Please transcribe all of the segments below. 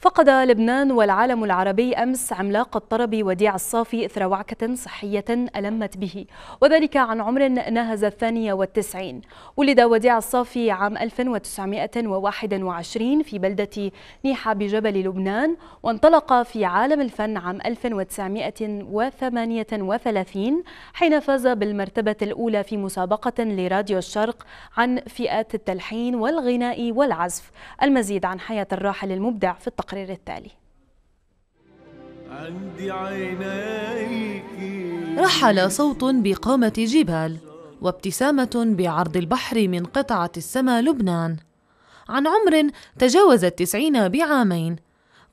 فقد لبنان والعالم العربي أمس عملاق الطرب وديع الصافي إثر وعكة صحية ألمت به وذلك عن عمر ناهز الثانية والتسعين ولد وديع الصافي عام 1921 في بلدة نيحة بجبل لبنان وانطلق في عالم الفن عام 1938 حين فاز بالمرتبة الأولى في مسابقة لراديو الشرق عن فئات التلحين والغناء والعزف المزيد عن حياة الراحل المبدع في التقليد التقرير التالي عندي رحل صوت بقامة جبال وابتسامة بعرض البحر من قطعة السما لبنان عن عمر تجاوز التسعين بعامين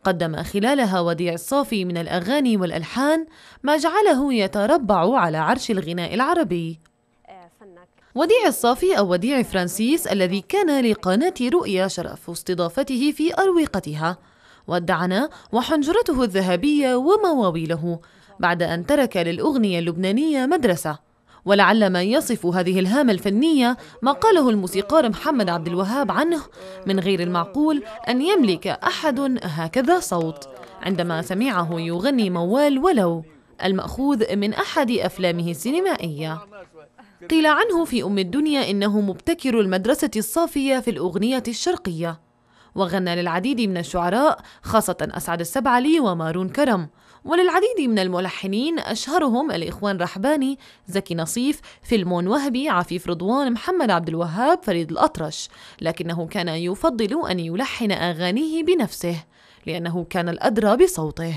قدم خلالها وديع الصافي من الأغاني والألحان ما جعله يتربع على عرش الغناء العربي وديع الصافي أو وديع فرانسيس الذي كان لقناة رؤيا شرف استضافته في أروقتها ودعنا وحنجرته الذهبية ومواويله بعد أن ترك للأغنية اللبنانية مدرسة ولعل ما يصف هذه الهامة الفنية ما قاله الموسيقار محمد عبد الوهاب عنه من غير المعقول أن يملك أحد هكذا صوت عندما سمعه يغني موال ولو المأخوذ من أحد أفلامه السينمائية قيل عنه في أم الدنيا إنه مبتكر المدرسة الصافية في الأغنية الشرقية وغنى للعديد من الشعراء خاصة أسعد السبعلي ومارون كرم وللعديد من الملحنين أشهرهم الإخوان رحباني زكي نصيف فيلمون وهبي عفيف رضوان محمد عبد الوهاب فريد الأطرش لكنه كان يفضل أن يلحن أغانيه بنفسه لأنه كان الأدرى بصوته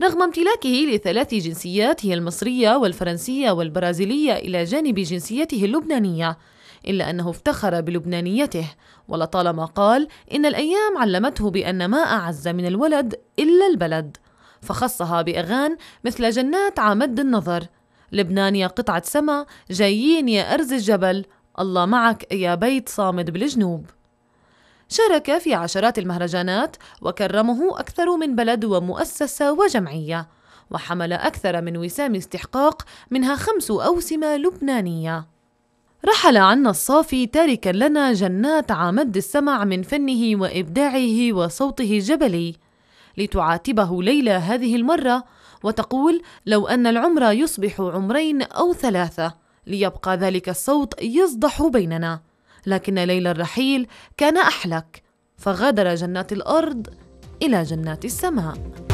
رغم امتلاكه لثلاث جنسيات هي المصرية والفرنسية والبرازيلية إلى جانب جنسيته اللبنانية إلا أنه افتخر بلبنانيته ولطالما قال إن الأيام علمته بأن ما أعز من الولد إلا البلد فخصها بأغان مثل جنات عمد النظر لبنان يا قطعة سما جايين يا أرز الجبل الله معك يا بيت صامد بالجنوب شارك في عشرات المهرجانات وكرمه أكثر من بلد ومؤسسة وجمعية وحمل أكثر من وسام استحقاق منها خمس أوسمة لبنانية رحل عنا الصافي تاركا لنا جنات عمد السمع من فنه وإبداعه وصوته الجبلي لتعاتبه ليلى هذه المرة وتقول لو أن العمر يصبح عمرين أو ثلاثة ليبقى ذلك الصوت يصدح بيننا لكن ليلى الرحيل كان أحلك فغادر جنات الأرض إلى جنات السماء